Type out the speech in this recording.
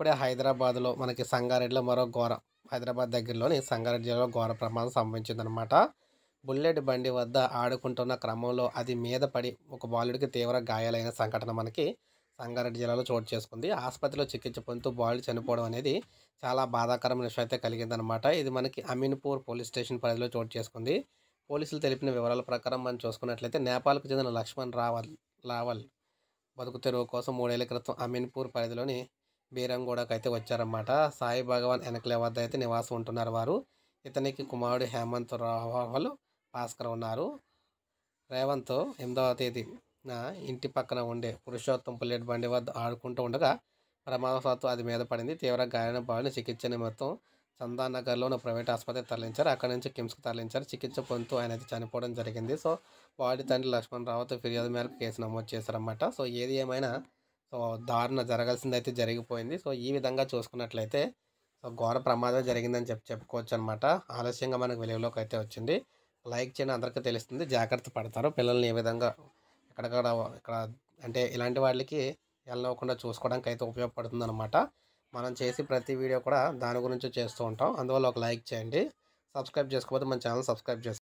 ఇప్పుడే హైదరాబాద్లో మనకి సంగారెడ్డిలో మరో ఘోర హైదరాబాద్ దగ్గరలోని సంగారెడ్డి జిల్లాలో ఘోర ప్రమాదం సంభవించిందనమాట బుల్లెట్ బండి వద్ద ఆడుకుంటున్న క్రమంలో అది మీద పడి ఒక బాలుడికి తీవ్ర గాయాలైన సంఘటన మనకి సంగారెడ్డి జిల్లాలో చోటు చేసుకుంది ఆసుపత్రిలో చికిత్స పొందుతూ బాలుడు చనిపోవడం అనేది చాలా బాధాకరమైన విషయం అయితే కలిగిందనమాట ఇది మనకి అమీన్పూర్ పోలీస్ స్టేషన్ పరిధిలో చోటు చేసుకుంది పోలీసులు తెలిపిన వివరాల ప్రకారం మనం చూసుకున్నట్లయితే నేపాల్కు చెందిన లక్ష్మణ్ రావల్ రావల్ బతుకు తెరువు కోసం మూడేళ్ల క్రితం అమీన్పూర్ పరిధిలోని బీరంగూడకు అయితే వచ్చారన్నమాట సాయి భగవాన్ వెనకలే వద్ద అయితే నివాసం ఉంటున్నారు వారు ఇతనికి కుమారుడు హేమంత్ రావాలు భాస్కర్ ఉన్నారు రేవంత్ ఎనిమిదవ తేదీ ఇంటి పక్కన ఉండే పురుషోత్తం పుల్లెట్ బండి వద్ద ఆడుకుంటూ ఉండగా ప్రమాదవశాత్తు అది మీద పడింది తీవ్ర గాయన బాలుని చికిత్స నిమిత్తం నగర్లో ఉన్న ప్రైవేట్ ఆసుపత్రి తరలించారు అక్కడి నుంచి కిమ్స్కి తరలించారు చికిత్స పొందుతూ ఆయన అయితే చనిపోవడం జరిగింది సో వాడి తండ్రి లక్ష్మణ్ రావుతో ఫిర్యాదు మేరకు కేసు నమోదు చేశారన్నమాట సో ఏది ఏమైనా సో దారుణ జరగాల్సిందైతే జరిగిపోయింది సో ఈ విధంగా చూసుకున్నట్లయితే సో ఘోర ప్రమాదం జరిగిందని చెప్పి చెప్పుకోవచ్చు అనమాట ఆలస్యంగా మనకు వెలుగులోకి అయితే వచ్చింది లైక్ చేయని అందరికీ తెలుస్తుంది జాగ్రత్త పడతారు పిల్లల్ని ఏ విధంగా ఎక్కడక్కడ ఇక్కడ అంటే ఇలాంటి వాళ్ళకి వెళ్ళకుండా చూసుకోవడానికి అయితే ఉపయోగపడుతుంది అనమాట మనం చేసి ప్రతి వీడియో కూడా దాని గురించి చేస్తూ ఉంటాం అందువల్ల ఒక లైక్ చేయండి సబ్స్క్రైబ్ చేసుకోకపోతే మన ఛానల్ సబ్స్క్రైబ్ చేసుకోండి